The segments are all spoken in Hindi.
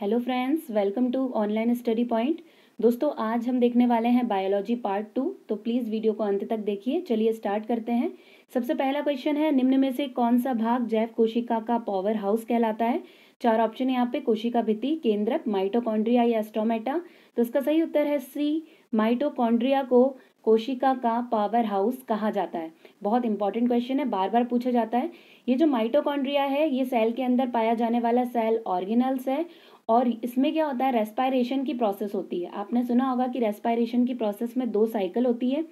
hello friends welcome to online study point दोस्तों आज हम देखने वाले हैं बायोलॉजी पार्ट टू तो प्लीज़ वीडियो को अंत तक देखिए चलिए स्टार्ट करते हैं सबसे पहला क्वेश्चन है निम्न में से कौन सा भाग जैव कोशिका का पावर हाउस कहलाता है चार ऑप्शन यहाँ पे कोशिका भित्ति केंद्रक माइटोकॉन्ड्रिया या एस्टोमेटा तो इसका सही उत्तर है सी माइटोकॉन्ड्रिया को कोशिका का पावर हाउस कहा जाता है बहुत इंपॉर्टेंट क्वेश्चन है बार बार पूछा जाता है ये जो माइटोकॉन्ड्रिया है ये सेल के अंदर पाया जाने वाला सेल ऑर्गेनल्स है और इसमें क्या होता है रेस्पायरेशन की प्रोसेस होती है आपने सुना होगा कि रेस्पायरेशन की प्रोसेस में दो साइकिल होती है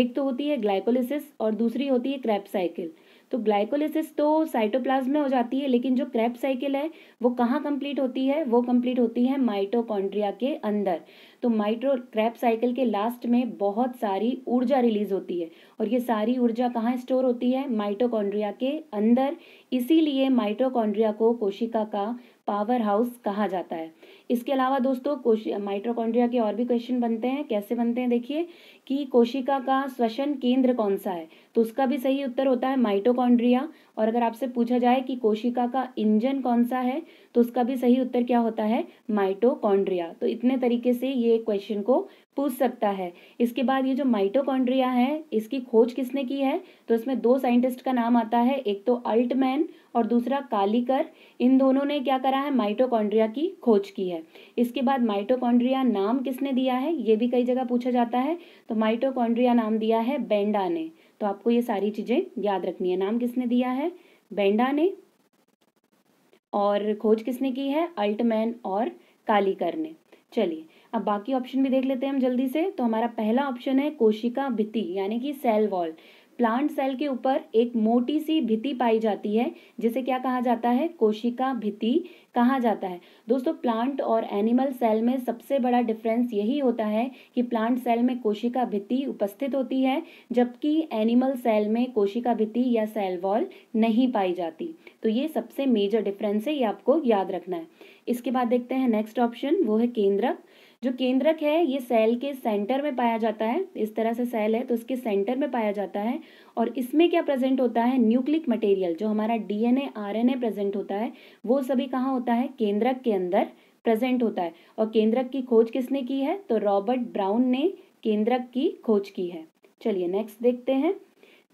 एक तो होती है ग्लाइकोलिसिस और दूसरी होती है क्रैप साइकिल तो ग्लाइकोलिसिस तो साइटोप्लाज्म में हो जाती है लेकिन जो क्रैप साइकिल है वो कहाँ कंप्लीट होती है वो कंप्लीट होती है माइटोकॉन्ड्रिया के अंदर तो माइट्रो क्रैप साइकिल के लास्ट में बहुत सारी ऊर्जा रिलीज होती है और ये सारी ऊर्जा कहाँ स्टोर होती है माइटोकॉन्ड्रिया के अंदर इसीलिए माइटोकॉन्ड्रिया को कोशिका का पावर हाउस कहा जाता है इसके अलावा दोस्तों माइट्रोकॉन्ड्रिया के और भी क्वेश्चन बनते हैं कैसे बनते हैं देखिए कि कोशिका का श्वसन केंद्र कौन सा है तो उसका भी सही उत्तर होता है माइटोकॉन्ड्रिया और अगर आपसे पूछा जाए कि कोशिका का इंजन कौन सा है तो उसका भी सही उत्तर क्या होता है माइटोकॉन्ड्रिया तो इतने तरीके से ये क्वेश्चन को पूछ सकता है इसके बाद ये जो माइटोकॉन्ड्रिया है इसकी खोज किसने की है तो इसमें दो साइंटिस्ट का नाम आता है एक तो अल्टमैन और दूसरा कालीकर इन दोनों ने क्या करा है माइटोकॉन्ड्रिया की खोज की है इसके बाद माइटोकॉन्ड्रिया नाम किसने दिया है ये भी कई जगह पूछा जाता है तो तो माइटोकॉन्ड्रिया नाम दिया है बेंडा ने तो आपको ये सारी चीज़ें याद रखनी है नाम किसने दिया है बेंडा ने और खोज किसने की है अल्टमैन और कालीकर ने चलिए अब बाकी ऑप्शन भी देख लेते हैं हम जल्दी से तो हमारा पहला ऑप्शन है कोशिका भित्ति यानी कि सेल वॉल प्लांट सेल के ऊपर एक मोटी सी भित्ति पाई जाती है जिसे क्या कहा जाता है कोशिका भित्ति कहा जाता है दोस्तों प्लांट और एनिमल सेल में सबसे बड़ा डिफरेंस यही होता है कि प्लांट सेल में कोशिका भित्ति उपस्थित होती है जबकि एनिमल सेल में कोशिका भित्ति या सेल वॉल नहीं पाई जाती तो ये सबसे मेजर डिफरेंस है ये आपको याद रखना है इसके बाद देखते हैं नेक्स्ट ऑप्शन वो है केंद्रक जो केंद्रक है ये सेल के सेंटर में पाया जाता है इस तरह से सेल है तो उसके सेंटर में पाया जाता है और इसमें क्या प्रेजेंट होता है न्यूक्लिक मटेरियल जो हमारा डीएनए आरएनए प्रेजेंट होता है वो सभी कहाँ होता है केंद्रक के अंदर प्रेजेंट होता है और केंद्रक की खोज किसने की है तो रॉबर्ट ब्राउन ने केंद्रक की खोज की है चलिए नेक्स्ट देखते हैं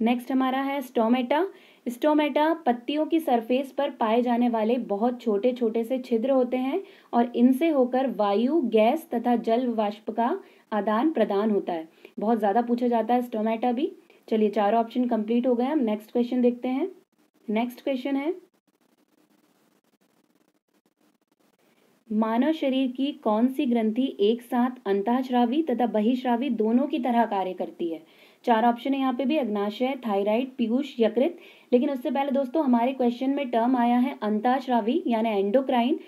नेक्स्ट हमारा है स्टोमेटा स्टोमेटा पत्तियों की सरफेस पर पाए जाने वाले बहुत छोटे छोटे से छिद्र होते हैं और इनसे होकर वायु गैस तथा जल वाष्प का आदान प्रदान होता है बहुत ज़्यादा पूछा जाता है स्टोमेटा भी चलिए चार ऑप्शन कंप्लीट हो गए हम नेक्स्ट क्वेश्चन देखते हैं नेक्स्ट क्वेश्चन है मानव शरीर की कौन सी ग्रंथि एक साथ अंतःश्रावी तथा बहिश्रावी दोनों की तरह कार्य करती है चार ऑप्शन है यहाँ पे भी अग्नाशय थायराइड पीयूष यकृत लेकिन उससे पहले दोस्तों हमारे क्वेश्चन में टर्म आया है अंताश्रावी यानी एंडोक्राइन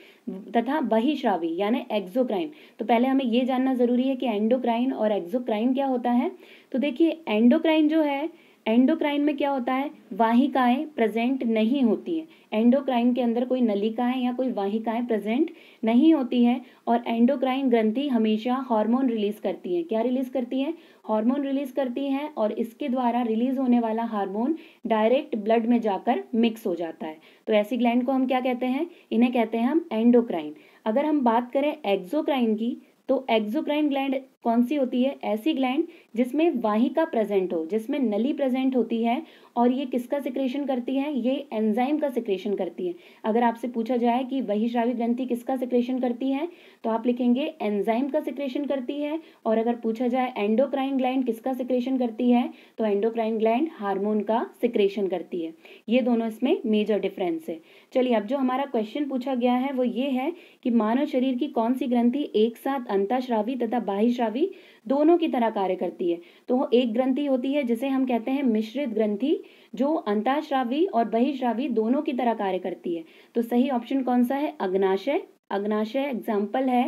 तथा बहिश्रावी यानी एक्जोक्राइन तो पहले हमें ये जानना ज़रूरी है कि एंडोक्राइन और एक्जोक्राइन क्या होता है तो देखिए एंडोक्राइन जो है एंडोक्राइन में क्या होता है वाहिकाएं प्रेजेंट नहीं होती हैं एंडोक्राइन के अंदर कोई नलिकाएं या कोई वाहिकाएं प्रेजेंट नहीं होती है और एंडोक्राइन ग्रंथि हमेशा हार्मोन रिलीज करती हैं क्या रिलीज करती हैं हार्मोन रिलीज करती हैं और इसके द्वारा रिलीज होने वाला हार्मोन डायरेक्ट ब्लड में जाकर मिक्स हो जाता है तो ऐसी ग्लैंड को हम क्या कहते हैं इन्हें कहते हैं हम एंडोक्राइन अगर हम बात करें एक्जोक्राइन की तो एक्जोक्राइन ग्लैंड कौन सी होती है ऐसी ग्लैंड जिसमें वाहिका प्रेजेंट हो जिसमें नली प्रेजेंट होती है और ये किसका सिक्रेशन करती है ये एंजाइम का सिक्रेशन करती है अगर आपसे पूछा जाए कि श्राविक ग्रंथि किसका सिक्रेशन करती है तो आप लिखेंगे एंजाइम का सिक्रेशन करती है और अगर पूछा जाए एंडोक्राइन ग्लैंड किसका सिक्रेशन करती है तो एंडोक्राइन ग्लैंड हार्मोन का सिक्रेशन करती है ये दोनों इसमें मेजर डिफरेंस है चलिए अब जो हमारा क्वेश्चन पूछा गया है वो ये है कि मानव शरीर की कौन सी ग्रंथि एक साथ अंताश्रावी तथा बाहिश्रावी भी दोनों की तरह कार्य करती है तो एक ग्रंथि होती है जिसे हम कहते हैं मिश्रित ग्रंथि जो अंताश्रावी और बहिश्रावी दोनों की तरह कार्य करती है तो सही ऑप्शन कौन सा है अग्नाशय अग्नाशय एग्जाम्पल है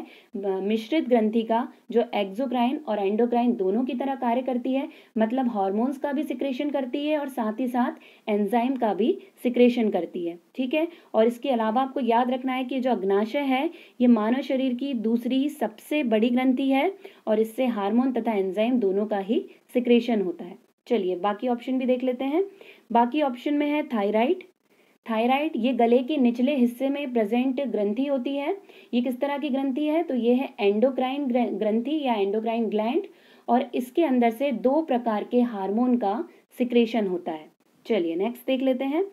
मिश्रित ग्रंथि का जो एक्जोक्राइन और एंडोक्राइन दोनों की तरह कार्य करती है मतलब हॉर्मोन्स का भी सिक्रेशन करती है और साथ ही साथ एंजाइम का भी सिक्रेशन करती है ठीक है और इसके अलावा आपको याद रखना है कि जो अग्नाशय है ये मानव शरीर की दूसरी सबसे बड़ी ग्रंथि है और इससे हार्मोन तथा एंजाइम दोनों का ही सिक्रेशन होता है चलिए बाकी ऑप्शन भी देख लेते हैं बाकी ऑप्शन में है थायराइड थायराइड ये गले के निचले हिस्से में प्रेजेंट ग्रंथि होती है ये किस तरह की ग्रंथि है तो ये है एंडोक्राइन ग्रंथि या एंडोक्राइन ग्लैंड और इसके अंदर से दो प्रकार के हार्मोन का सिक्रेशन होता है चलिए नेक्स्ट देख लेते हैं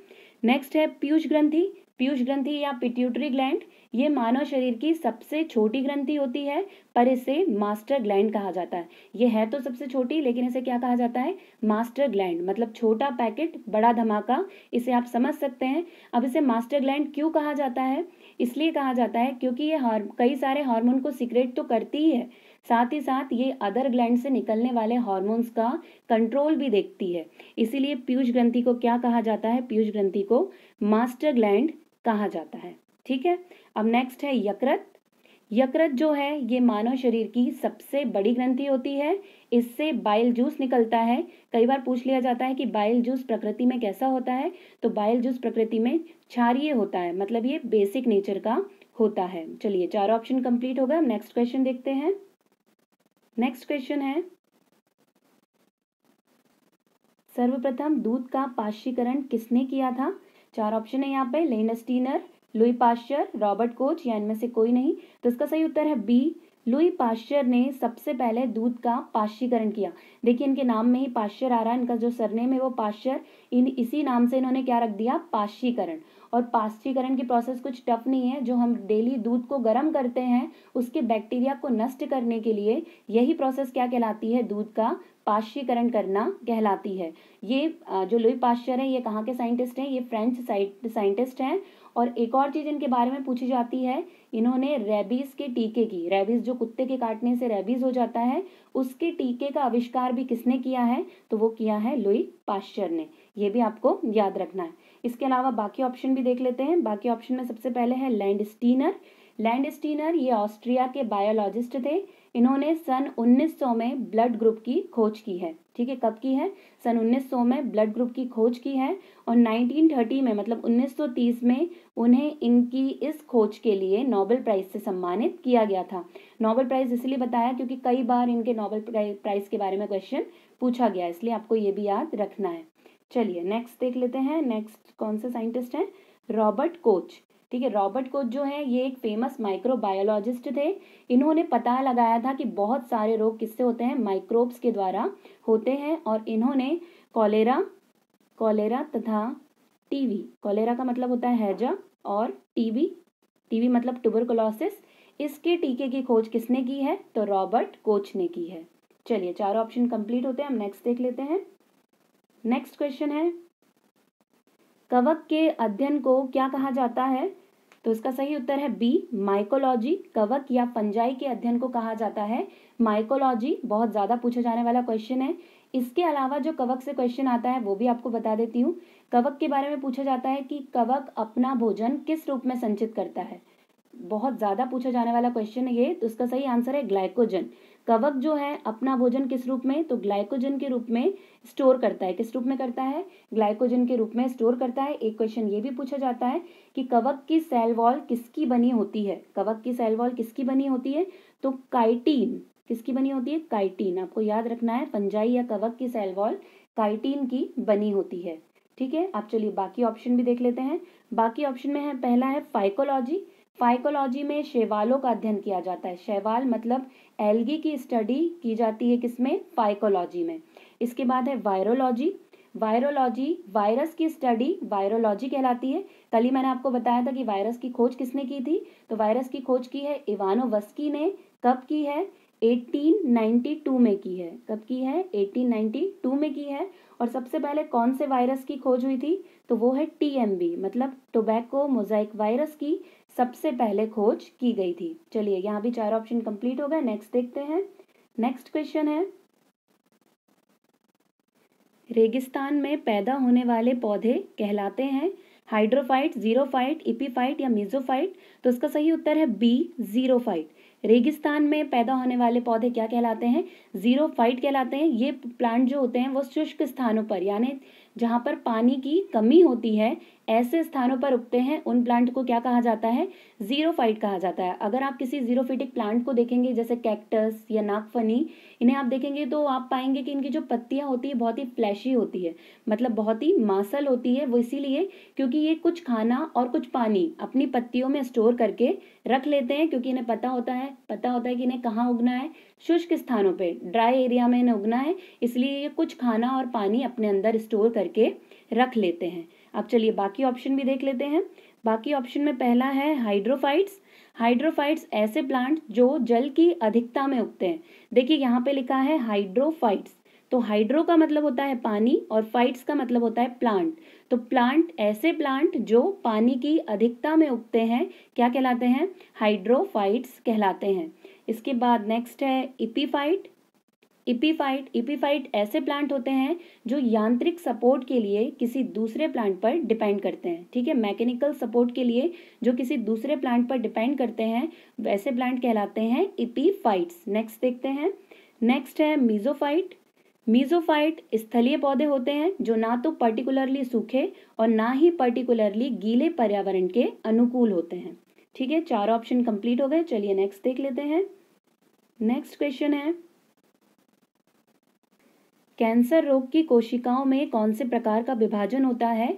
नेक्स्ट है पीयूष ग्रंथि पीयूष ग्रंथि या पिट्यूटरी ग्लैंड ये मानव शरीर की सबसे छोटी ग्रंथि होती है पर इसे मास्टर ग्लैंड कहा जाता है ये है तो सबसे छोटी लेकिन इसे क्या कहा जाता है मास्टर ग्लैंड मतलब छोटा पैकेट बड़ा धमाका इसे आप समझ सकते हैं अब इसे मास्टर ग्लैंड क्यों कहा जाता है इसलिए कहा जाता है क्योंकि ये कई सारे हार्मोन को सिक्रेट तो करती ही है साथ ही साथ ये अदर ग्लैंड से निकलने वाले हॉर्मोन्स का कंट्रोल भी देखती है इसीलिए पीयूष ग्रंथि को क्या कहा जाता है पीयूष ग्रंथि को मास्टर ग्लैंड कहा जाता है ठीक है अब नेक्स्ट है यकृत यकृत जो है ये मानव शरीर की सबसे बड़ी ग्रंथि होती है इससे बाइल जूस निकलता है कई बार पूछ लिया जाता है कि बाइल जूस प्रकृति में कैसा होता है तो बाइल जूस प्रकृति में क्षारिय होता है मतलब ये बेसिक नेचर का होता है चलिए चार ऑप्शन कंप्लीट हो गए नेक्स्ट क्वेश्चन देखते हैं नेक्स्ट क्वेश्चन है सर्वप्रथम दूध का पाशीकरण किसने किया था चार ऑप्शन है यहाँ पे Landsteiner Louis Pasteur Robert Koch या इनमें से कोई नहीं तो इसका सही उत्तर है बी लुई पाश्चर ने सबसे पहले दूध का पाश्चीकरण किया देखिए इनके नाम में ही पाश्चर आ रहा है इनका जो सरनेम है वो पाश्चर इन इसी नाम से इन्होंने क्या रख दिया पाश्चीकरण और पाश्चीकरण की प्रोसेस कुछ टफ नहीं है जो हम डेली दूध को गर्म करते हैं उसके बैक्टीरिया को नष्ट करने के लिए यही प्रोसेस क्या कहलाती है दूध का पाश्चीकरण करना कहलाती है ये जो लुई पाश्चर है ये कहाँ के साइंटिस्ट हैं ये फ्रेंच साइंटिस्ट हैं और एक और चीज़ इनके बारे में पूछी जाती है इन्होंने रेबीज़ के टीके की रेबीज़ जो कुत्ते के काटने से रेबीज़ हो जाता है उसके टीके का आविष्कार भी किसने किया है तो वो किया है लुई पाश्चर ने ये भी आपको याद रखना है इसके अलावा बाकी ऑप्शन भी देख लेते हैं बाकी ऑप्शन में सबसे पहले है लैंड स्टीनर लैंड स्टीनर ये ऑस्ट्रिया के बायोलॉजिस्ट थे इन्होंने सन 1900 में ब्लड ग्रुप की खोज की है ठीक है कब की है सन 1900 में ब्लड ग्रुप की खोज की है और 1930 में मतलब 1930 में उन्हें इनकी इस खोज के लिए नोबेल प्राइज़ से सम्मानित किया गया था नोबेल प्राइज़ इसलिए बताया क्योंकि कई बार इनके नोबेल प्राइज़ के बारे में क्वेश्चन पूछा गया इसलिए आपको ये भी याद रखना है चलिए नेक्स्ट देख लेते हैं नेक्स्ट कौन से साइंटिस्ट हैं रॉबर्ट कोच ठीक है रॉबर्ट कोच जो है ये एक फेमस माइक्रोबायोलॉजिस्ट थे इन्होंने पता लगाया था कि बहुत सारे रोग किससे होते हैं माइक्रोब्स के द्वारा होते हैं और इन्होंने कॉलेरा कॉलेरा तथा टीवी कॉलेरा का मतलब होता है हैजा और टीबी टीबी मतलब ट्यूबरकुलोसिस इसके टीके की खोज किसने की है तो रॉबर्ट कोच ने की है चलिए चार ऑप्शन कंप्लीट होते हैं हम नेक्स्ट देख लेते हैं नेक्स्ट क्वेश्चन है कवक के अध्ययन को क्या कहा जाता है तो इसका सही उत्तर है बी माइकोलॉजी कवक या फंजाई के अध्ययन को कहा जाता है माइकोलॉजी बहुत ज़्यादा पूछा जाने वाला क्वेश्चन है इसके अलावा जो कवक से क्वेश्चन आता है वो भी आपको बता देती हूँ कवक के बारे में पूछा जाता है कि कवक अपना भोजन किस रूप में संचित करता है बहुत ज़्यादा पूछा जाने वाला क्वेश्चन है ये तो उसका सही आंसर है ग्लाइकोजन कवक जो है अपना भोजन किस रूप में तो ग्लाइकोजन के रूप में स्टोर करता है किस रूप में करता है ग्लाइकोजन के रूप में स्टोर करता है एक क्वेश्चन ये भी पूछा जाता है कि कवक की सेल वॉल किसकी बनी होती है कवक की सेल वॉल किसकी बनी होती है तो काइटीन किसकी बनी होती है काइटीन आपको याद रखना है पंजाई या कवक की सेल वॉल काइटीन की बनी होती है ठीक है आप चलिए बाकी ऑप्शन भी देख लेते हैं बाकी ऑप्शन में है पहला है फाइकोलॉजी फाइकोलॉजी में शैवालों का अध्ययन किया जाता है शैवाल मतलब एल्गी की स्टडी की जाती है किसमें फाइकोलॉजी में इसके बाद है वायरोलॉजी वायरोलॉजी वायरस की स्टडी वायरोलॉजी कहलाती है कल ही मैंने आपको बताया था कि वायरस की खोज किसने की थी तो वायरस की खोज की है इवानो वस्की ने कब की है 1892 में की है कब की है 1892 में की है और सबसे पहले कौन से वायरस की खोज हुई थी तो वो है टीएमबी मतलब टोबैको मोजाइक वायरस की सबसे पहले खोज की गई थी चलिए यहाँ भी चार ऑप्शन कंप्लीट हो गए नेक्स्ट देखते हैं नेक्स्ट क्वेश्चन है रेगिस्तान में पैदा होने वाले पौधे कहलाते हैं हाइड्रोफाइट जीरोफाइट इपीफाइट या मिजोफाइट तो इसका सही उत्तर है बी जीरोफाइट रेगिस्तान में पैदा होने वाले पौधे क्या कहलाते हैं जीरोफाइट कहलाते हैं ये प्लांट जो होते हैं वो शुष्क स्थानों पर यानी जहाँ पर पानी की कमी होती है ऐसे स्थानों पर उगते हैं उन प्लांट को क्या कहा जाता है जीरो फाइट कहा जाता है अगर आप किसी फिटिक प्लांट को देखेंगे जैसे कैक्टस या नागफनी इन्हें आप देखेंगे तो आप पाएंगे कि इनकी जो पत्तियाँ होती है बहुत ही फ्लैशी होती है मतलब बहुत ही मासल होती है वो इसीलिए क्योंकि ये कुछ खाना और कुछ पानी अपनी पत्तियों में स्टोर करके रख लेते हैं क्योंकि इन्हें पता होता है पता होता है कि इन्हें कहाँ उगना है शुष्क स्थानों पे ड्राई एरिया में इन्हें उगना है इसलिए ये कुछ खाना और पानी अपने अंदर स्टोर करके रख लेते हैं अब चलिए बाकी ऑप्शन भी देख लेते हैं बाकी ऑप्शन में पहला है हाइड्रोफाइट्स हाइड्रोफाइट्स ऐसे प्लांट जो जल की अधिकता में उगते हैं देखिए यहाँ पे लिखा है हाइड्रोफाइट्स तो हाइड्रो का मतलब होता है पानी और फाइट्स का मतलब होता है प्लांट तो प्लांट ऐसे प्लांट जो पानी की अधिकता में उगते हैं क्या कहलाते हैं हाइड्रोफाइट्स कहलाते हैं इसके बाद नेक्स्ट है इपीफाइट इपीफाइट इपीफाइट ऐसे प्लांट होते हैं जो यांत्रिक सपोर्ट के लिए किसी दूसरे प्लांट पर डिपेंड करते हैं ठीक है मैकेनिकल सपोर्ट के लिए जो किसी दूसरे प्लांट पर डिपेंड करते हैं वैसे प्लांट कहलाते हैं इपीफाइट्स नेक्स्ट देखते हैं नेक्स्ट है मीजोफाइट मीजोफाइट स्थलीय पौधे होते हैं जो ना तो पर्टिकुलरली सूखे और ना ही पर्टिकुलरली गीले पर्यावरण के अनुकूल होते हैं ठीक है चार ऑप्शन कंप्लीट हो गए चलिए नेक्स्ट देख लेते हैं नेक्स्ट क्वेश्चन है कैंसर रोग की कोशिकाओं में कौन से प्रकार का विभाजन होता है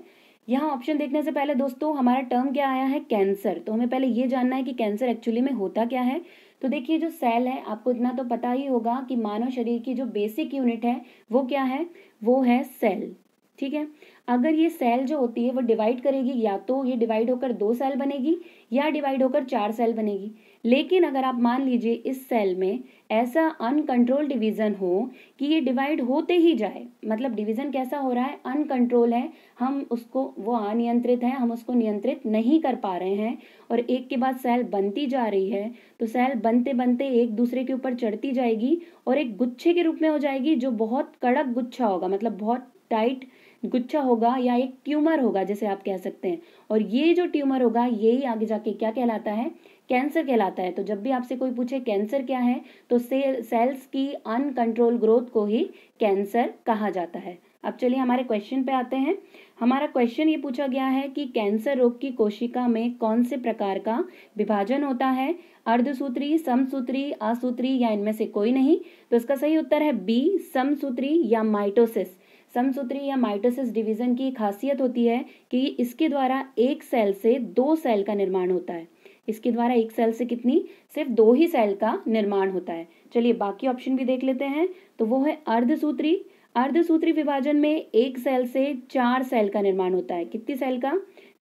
यहाँ ऑप्शन देखने से पहले दोस्तों हमारा टर्म क्या आया है कैंसर तो हमें पहले ये जानना है कि कैंसर एक्चुअली में होता क्या है तो देखिए जो सेल है आपको इतना तो पता ही होगा कि मानव शरीर की जो बेसिक यूनिट है वो क्या है वो है सेल ठीक है अगर ये सेल जो होती है वो डिवाइड करेगी या तो ये डिवाइड होकर दो सेल बनेगी या डिवाइड होकर चार सेल बनेगी लेकिन अगर आप मान लीजिए इस सेल में ऐसा अनकंट्रोल डिवीज़न हो कि ये डिवाइड होते ही जाए मतलब डिवीज़न कैसा हो रहा है अनकंट्रोल है हम उसको वो अनियंत्रित है हम उसको नियंत्रित नहीं कर पा रहे हैं और एक के बाद सेल बनती जा रही है तो सेल बनते बनते एक दूसरे के ऊपर चढ़ती जाएगी और एक गुच्छे के रूप में हो जाएगी जो बहुत कड़क गुच्छा होगा मतलब बहुत टाइट गुच्छा होगा या एक ट्यूमर होगा जैसे आप कह सकते हैं और ये जो ट्यूमर होगा यही आगे जाके क्या कहलाता है कैंसर कहलाता है तो जब भी आपसे कोई पूछे कैंसर क्या है तो से, सेल्स की अनकंट्रोल ग्रोथ को ही कैंसर कहा जाता है अब चलिए हमारे क्वेश्चन पे आते हैं हमारा क्वेश्चन ये पूछा गया है कि कैंसर रोग की कोशिका में कौन से प्रकार का विभाजन होता है अर्धसूत्री समसूत्री असूत्री या इनमें से कोई नहीं तो इसका सही उत्तर है बी समसूत्री या माइटोसिस समसूत्री या माइटोसिस डिवीजन की खासियत होती है कि इसके द्वारा एक सेल से दो सेल का निर्माण होता है इसके द्वारा एक सेल से कितनी सिर्फ दो ही सेल का निर्माण होता है चलिए बाकी ऑप्शन भी देख लेते हैं तो वो है अर्धसूत्री अर्धसूत्री विभाजन में एक सेल से चार सेल का निर्माण होता है कितनी सेल का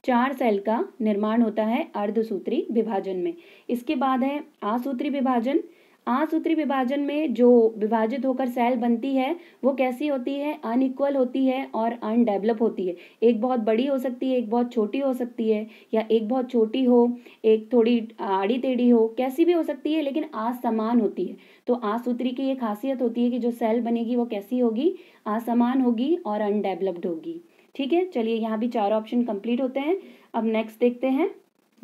चार सेल का निर्माण होता है अर्धसूत्री विभाजन में इसके बाद है आसूत्री विभाजन आसूत्री विभाजन में जो विभाजित होकर सेल बनती है वो कैसी होती है अनइक्वल होती है और अनडेवलप होती है एक बहुत बड़ी हो सकती है एक बहुत छोटी हो सकती है या एक बहुत छोटी हो एक थोड़ी आड़ी टेढ़ी हो कैसी भी हो सकती है लेकिन असमान होती है तो आसूत्री की ये खासियत होती है कि जो सेल बनेगी वो कैसी होगी असमान होगी और अनडेवलप्ड होगी ठीक है चलिए यहाँ भी चार ऑप्शन कंप्लीट होते हैं अब नेक्स्ट देखते हैं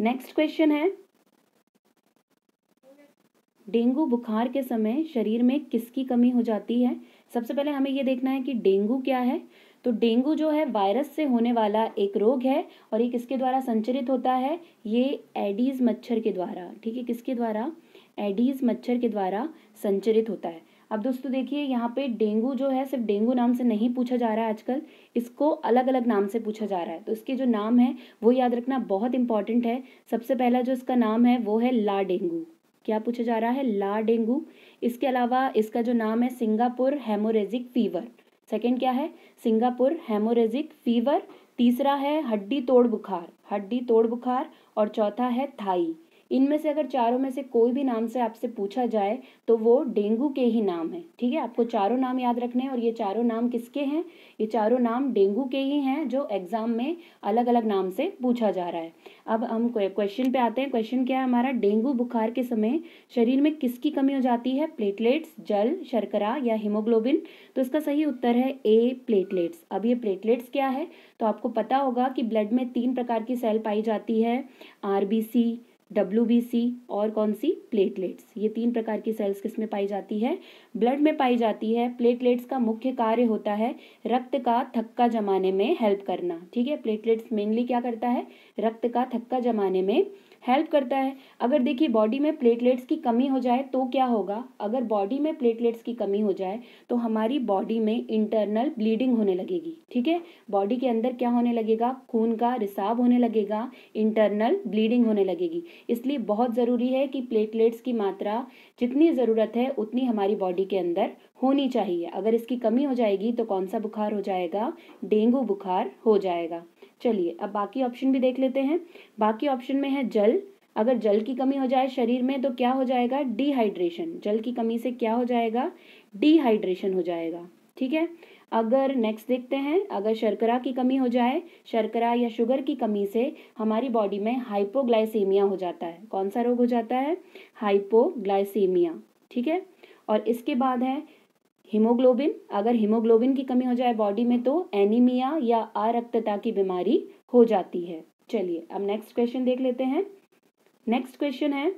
नेक्स्ट क्वेश्चन है डेंगू बुखार के समय शरीर में किसकी कमी हो जाती है सबसे पहले हमें ये देखना है कि डेंगू क्या है तो डेंगू जो है वायरस से होने वाला एक रोग है और ये किसके द्वारा संचरित होता है ये एडीज मच्छर के द्वारा ठीक है किसके द्वारा एडीज मच्छर के द्वारा संचरित होता है अब दोस्तों देखिए यहाँ पे डेंगू जो है सिर्फ डेंगू नाम से नहीं पूछा जा रहा है आजकल इसको अलग अलग नाम से पूछा जा रहा है तो इसके जो नाम है वो याद रखना बहुत इंपॉर्टेंट है सबसे पहला जो इसका नाम है वो है ला डेंगू क्या पूछा जा रहा है ला डेंगू इसके अलावा इसका जो नाम है सिंगापुर हेमोरेजिक फीवर सेकेंड क्या है सिंगापुर हेमोरेजिक फीवर तीसरा है हड्डी तोड़ बुखार हड्डी तोड़ बुखार और चौथा है थाई इनमें से अगर चारों में से कोई भी नाम से आपसे पूछा जाए तो वो डेंगू के ही नाम है ठीक है आपको चारों नाम याद रखने हैं और ये चारों नाम किसके हैं ये चारों नाम डेंगू के ही हैं जो एग्ज़ाम में अलग अलग नाम से पूछा जा रहा है अब हम क्वेश्चन पे आते हैं क्वेश्चन क्या है हमारा डेंगू बुखार के समय शरीर में किसकी कमी हो जाती है प्लेटलेट्स जल शर्करा या हिमोग्लोबिन तो इसका सही उत्तर है ए प्लेटलेट्स अब ये प्लेटलेट्स क्या है तो आपको पता होगा कि ब्लड में तीन प्रकार की सेल पाई जाती है आर बी सी डब्ल्यू और कौन सी प्लेटलेट्स ये तीन प्रकार की सेल्स किस में पाई जाती है ब्लड में पाई जाती है प्लेटलेट्स का मुख्य कार्य होता है रक्त का थक्का जमाने में हेल्प करना ठीक है प्लेटलेट्स मेनली क्या करता है रक्त का थक्का जमाने में हेल्प करता है अगर देखिए बॉडी में प्लेटलेट्स की कमी हो जाए तो क्या होगा अगर बॉडी में प्लेटलेट्स की कमी हो जाए तो हमारी बॉडी में इंटरनल ब्लीडिंग होने लगेगी ठीक है बॉडी के अंदर क्या होने लगेगा खून का रिसाव होने लगेगा इंटरनल ब्लीडिंग होने लगेगी इसलिए बहुत ज़रूरी है कि प्लेटलेट्स की मात्रा जितनी ज़रूरत है उतनी हमारी बॉडी के अंदर होनी चाहिए अगर इसकी कमी हो जाएगी तो कौन सा बुखार हो जाएगा डेंगू बुखार हो जाएगा चलिए अब बाकी ऑप्शन भी देख लेते हैं बाकी ऑप्शन में है जल अगर जल की कमी हो जाए शरीर में तो क्या हो जाएगा डिहाइड्रेशन जल की कमी से क्या हो जाएगा डिहाइड्रेशन हो जाएगा ठीक है अगर नेक्स्ट देखते हैं अगर शर्करा की कमी हो जाए शर्करा या शुगर की कमी से हमारी बॉडी में हाइपोग्लाइसेमिया हो जाता है कौन सा रोग हो जाता है हाइपोग्लाइसेमिया ठीक है और इसके बाद है हीमोग्लोबिन अगर हीमोग्लोबिन की कमी हो जाए बॉडी में तो एनीमिया या अरक्तता की बीमारी हो जाती है चलिए अब नेक्स्ट क्वेश्चन देख लेते हैं नेक्स्ट क्वेश्चन है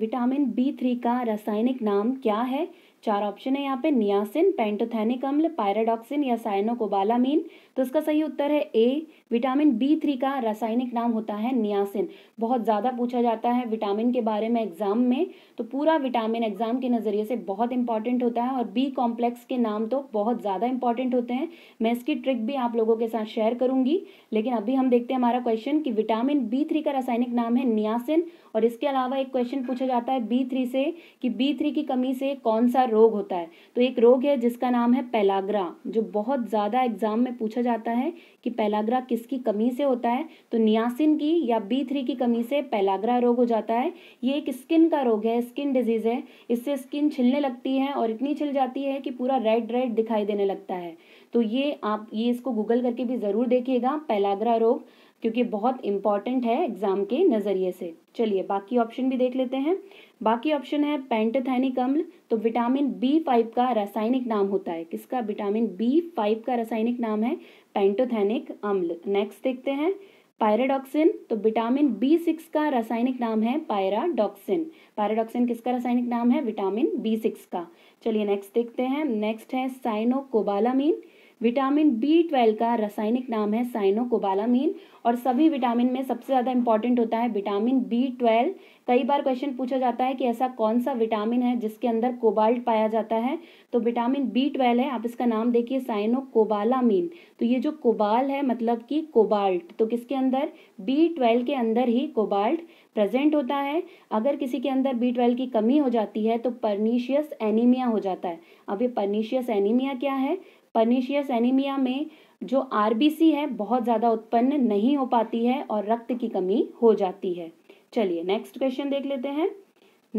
विटामिन बी थ्री का रासायनिक नाम क्या है चार ऑप्शन है यहाँ पे नियासिन पेंटोथेनिक अम्ल पायराडॉक्सिन या साइनोकोबालामीन तो इसका सही उत्तर है ए विटामिन बी थ्री का रासायनिक नाम होता है नियासिन बहुत ज़्यादा पूछा जाता है विटामिन के बारे में एग्जाम में तो पूरा विटामिन एग्जाम के नज़रिए से बहुत इंपॉर्टेंट होता है और बी कॉम्प्लेक्स के नाम तो बहुत ज़्यादा इंपॉर्टेंट होते हैं मैं इसकी ट्रिक भी आप लोगों के साथ शेयर करूंगी लेकिन अभी हम देखते हैं हमारा क्वेश्चन कि विटामिन बी थ्री का रासायनिक नाम है नियासिन और इसके अलावा एक क्वेश्चन पूछा जाता है बी थ्री से कि बी थ्री की कमी से कौन सा रोग होता है तो एक रोग है जिसका नाम है पेलाग्रा जो बहुत ज़्यादा एग्जाम में पूछा पूछा जाता है कि पैलाग्रा किसकी कमी से होता है तो नियासिन की या बी थ्री की कमी से पैलाग्रा रोग हो जाता है ये एक स्किन का रोग है स्किन डिजीज़ है इससे स्किन छिलने लगती है और इतनी छिल जाती है कि पूरा रेड रेड दिखाई देने लगता है तो ये आप ये इसको गूगल करके भी ज़रूर देखिएगा पैलाग्रा रोग क्योंकि बहुत इंपॉर्टेंट है एग्ज़ाम के नज़रिए से चलिए बाकी ऑप्शन भी देख लेते हैं बाकी ऑप्शन है पेंटथैनिक अम्ल तो विटामिन बी फाइव का रासायनिक नाम होता है किसका विटामिन बी फाइव का रासायनिक नाम है पेंटोथैनिक अम्ल नेक्स्ट देखते हैं पायराडॉक्सिन तो विटामिन बी सिक्स का रासायनिक नाम है पायराडॉक्सिन पायराडॉक्सिन किसका रासायनिक नाम है विटामिन बी सिक्स का चलिए नेक्स्ट देखते हैं नेक्स्ट है साइनोकोबालामीन विटामिन बी ट्वेल्व का रासायनिक नाम है साइनोकोबालामीन और सभी विटामिन में सबसे ज़्यादा इंपॉर्टेंट होता है विटामिन बी ट्वेल्व कई बार क्वेश्चन पूछा जाता है कि ऐसा कौन सा विटामिन है जिसके अंदर कोबाल्ट पाया जाता है तो विटामिन बी ट्वेल्व है आप इसका नाम देखिए साइनोकोबालामीन तो ये जो कोबाल है मतलब कि कोबाल्ट तो किसके अंदर बी ट्वेल्व के अंदर ही कोबाल्ट प्रेजेंट होता है अगर किसी के अंदर बी ट्वेल्व की कमी हो जाती है तो परनीशियस एनीमिया हो जाता है अब ये परनीशियस एनीमिया क्या है पर्नीशियस एनीमिया में जो आरबीसी है बहुत ज़्यादा उत्पन्न नहीं हो पाती है और रक्त की कमी हो जाती है चलिए नेक्स्ट क्वेश्चन देख लेते हैं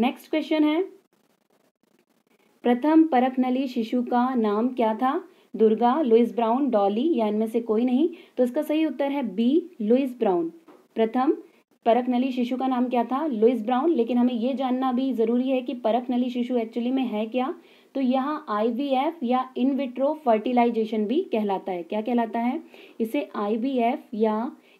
नेक्स्ट क्वेश्चन है प्रथम परख नली शिशु का नाम क्या था दुर्गा लुइस ब्राउन डॉली या इनमें से कोई नहीं तो इसका सही उत्तर है बी लुइस ब्राउन प्रथम परख नली शिशु का नाम क्या था लुइस ब्राउन लेकिन हमें यह जानना भी ज़रूरी है कि परख नली शिशु एक्चुअली में है क्या तो यहाँ आईवीएफ या इन विट्रो फर्टिलाइजेशन भी कहलाता है क्या कहलाता है इसे आईवीएफ या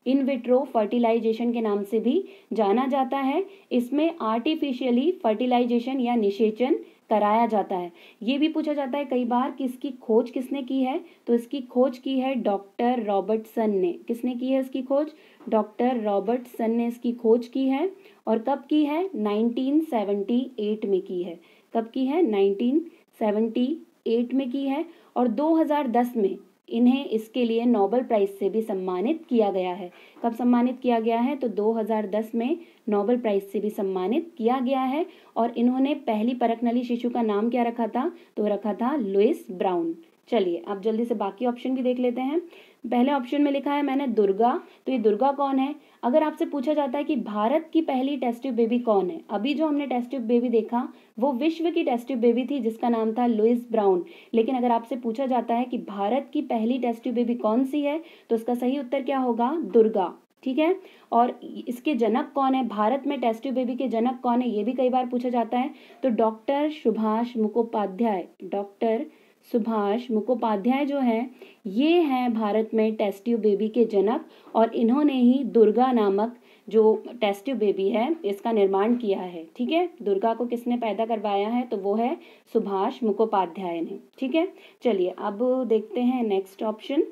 इन विट्रो फर्टिलाइजेशन के नाम से भी जाना जाता है इसमें आर्टिफिशियली फर्टिलाइजेशन या निषेचन कराया जाता है ये भी पूछा जाता है कई बार कि इसकी खोज किसने की है तो इसकी खोज की है डॉक्टर रॉबर्टसन ने किसने की है इसकी खोज डॉक्टर रॉबर्टसन ने इसकी खोज की है और कब की है 1978 में की है कब की है 19 1978 में की है और 2010 में इन्हें इसके लिए नोबल प्राइज़ से भी सम्मानित किया गया है कब सम्मानित किया गया है तो 2010 में नोबल प्राइज़ से भी सम्मानित किया गया है और इन्होंने पहली परखनली शिशु का नाम क्या रखा था तो रखा था लुइस ब्राउन चलिए आप जल्दी से बाकी ऑप्शन भी देख लेते हैं पहले ऑप्शन में लिखा है मैंने दुर्गा तो ये दुर्गा कौन है अगर आपसे पूछा जाता है कि भारत की पहली टेस्ट बेबी कौन है अभी जो हमने टेस्ट बेबी देखा वो विश्व की टेस्ट बेबी थी जिसका नाम था लुइस ब्राउन लेकिन अगर आपसे पूछा जाता है कि भारत की पहली टेस्टिव बेबी कौन सी है तो उसका सही उत्तर क्या होगा दुर्गा ठीक है और इसके जनक कौन है भारत में टेस्टिव बेबी के जनक कौन है ये भी कई बार पूछा जाता है तो डॉक्टर सुभाष मुखोपाध्याय डॉक्टर सुभाष मुखोपाध्याय जो हैं ये हैं भारत में टेस्टिव बेबी के जनक और इन्होंने ही दुर्गा नामक जो टेस्टिव बेबी है इसका निर्माण किया है ठीक है दुर्गा को किसने पैदा करवाया है तो वो है सुभाष मुखोपाध्याय ने ठीक है चलिए अब देखते हैं नेक्स्ट ऑप्शन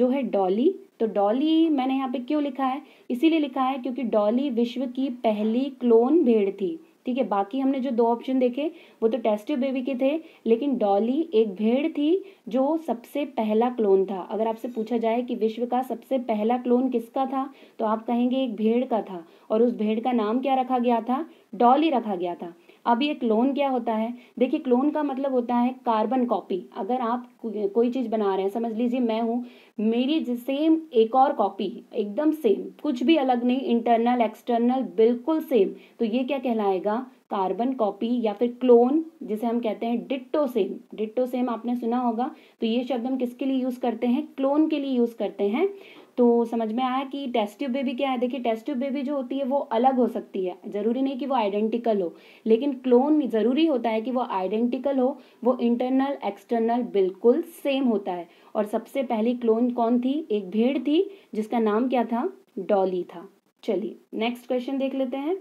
जो है डॉली तो डॉली मैंने यहाँ पे क्यों लिखा है इसीलिए लिखा है क्योंकि डॉली विश्व की पहली क्लोन भेड़ थी ठीक है बाकी हमने जो दो ऑप्शन देखे वो तो टेस्टिव बेबी के थे लेकिन डॉली एक भेड़ थी जो सबसे पहला क्लोन था अगर आपसे पूछा जाए कि विश्व का सबसे पहला क्लोन किसका था तो आप कहेंगे एक भेड़ का था और उस भेड़ का नाम क्या रखा गया था डॉली रखा गया था अब ये क्लोन क्या होता है देखिए क्लोन का मतलब होता है कार्बन कॉपी अगर आप कोई चीज़ बना रहे हैं समझ लीजिए मैं हूँ मेरी सेम एक और कॉपी एकदम सेम कुछ भी अलग नहीं इंटरनल एक्सटर्नल बिल्कुल सेम तो ये क्या कहलाएगा कार्बन कॉपी या फिर क्लोन जिसे हम कहते हैं डिट्टो सेम डिट्टो सेम आपने सुना होगा तो ये शब्द हम किसके लिए यूज़ करते हैं क्लोन के लिए यूज़ करते हैं तो समझ में आया कि टेस्ट ट्यूब बेबी क्या है देखिए टेस्ट ट्यूब बेबी जो होती है वो अलग हो सकती है ज़रूरी नहीं कि वो आइडेंटिकल हो लेकिन क्लोन ज़रूरी होता है कि वो आइडेंटिकल हो वो इंटरनल एक्सटर्नल बिल्कुल सेम होता है और सबसे पहली क्लोन कौन थी एक भीड़ थी जिसका नाम क्या था डॉली था चलिए नेक्स्ट क्वेश्चन देख लेते हैं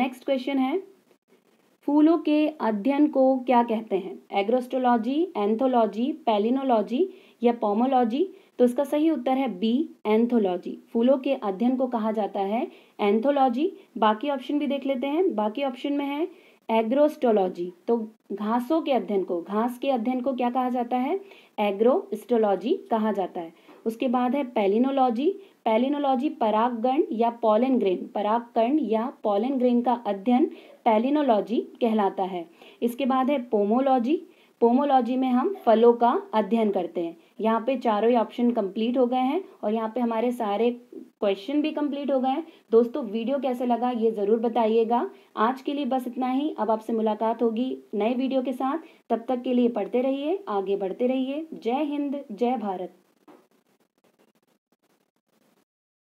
नेक्स्ट क्वेश्चन है फूलों के अध्ययन को क्या कहते हैं एग्रोस्ट्रोलॉजी एंथोलॉजी पेलिनोलॉजी या पोमोलॉजी तो इसका सही उत्तर है बी एंथोलॉजी फूलों के अध्ययन को कहा जाता है एंथोलॉजी बाकी ऑप्शन भी देख लेते हैं बाकी ऑप्शन में है एग्रोस्टोलॉजी तो घासों के अध्ययन को घास के अध्ययन को क्या कहा जाता है एग्रोस्टोलॉजी कहा जाता है उसके बाद है पेलिनोलॉजी पेलिनोलॉजी परागकण या पॉलन ग्रेन परागकण या पॉलन ग्रेन का अध्ययन पेलिनोलॉजी कहलाता है इसके बाद है पोमोलॉजी पोमोलॉजी में हम फलों का अध्ययन करते हैं यहाँ पे चारों ही ऑप्शन कंप्लीट हो गए हैं और यहाँ पे हमारे सारे क्वेश्चन भी कंप्लीट हो गए हैं दोस्तों वीडियो कैसे लगा ये ज़रूर बताइएगा आज के लिए बस इतना ही अब आपसे मुलाकात होगी नए वीडियो के साथ तब तक के लिए पढ़ते रहिए आगे बढ़ते रहिए जय हिंद जय भारत